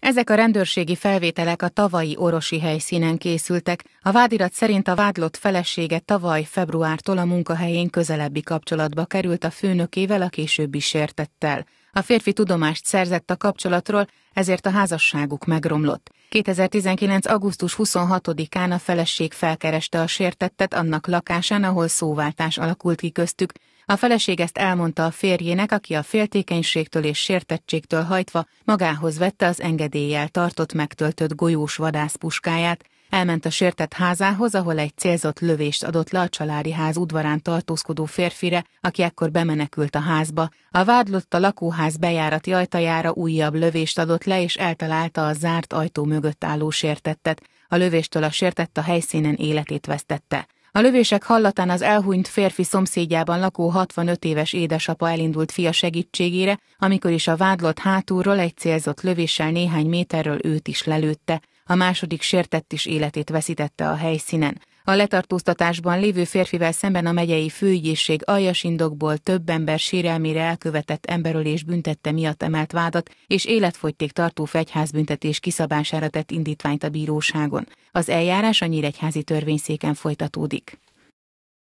Ezek a rendőrségi felvételek a tavalyi orosi helyszínen készültek, a vádirat szerint a vádlott felesége tavaly februártól a munkahelyén közelebbi kapcsolatba került a főnökével, a későbbi sértettel. A férfi tudomást szerzett a kapcsolatról, ezért a házasságuk megromlott. 2019. augusztus 26-án a feleség felkereste a sértettet annak lakásán, ahol szóváltás alakult ki köztük. A feleség ezt elmondta a férjének, aki a féltékenységtől és sértettségtől hajtva magához vette az engedéllyel tartott megtöltött golyós vadászpuskáját, Elment a sértett házához, ahol egy célzott lövést adott le a családi ház udvarán tartózkodó férfire, aki ekkor bemenekült a házba. A vádlott a lakóház bejárati ajtajára újabb lövést adott le, és eltalálta a zárt ajtó mögött álló sértettet. A lövéstől a sértett a helyszínen életét vesztette. A lövések hallatán az elhunyt férfi szomszédjában lakó 65 éves édesapa elindult fia segítségére, amikor is a vádlott hátulról egy célzott lövéssel néhány méterről őt is lelőtte a második sértett is életét veszítette a helyszínen. A letartóztatásban lévő férfivel szemben a megyei főügyészség indokból több ember sérelmére elkövetett emberölés büntette miatt emelt vádat, és életfogyték tartó fegyházbüntetés kiszabására tett indítványt a bíróságon. Az eljárás a Nyíregyházi törvényszéken folytatódik.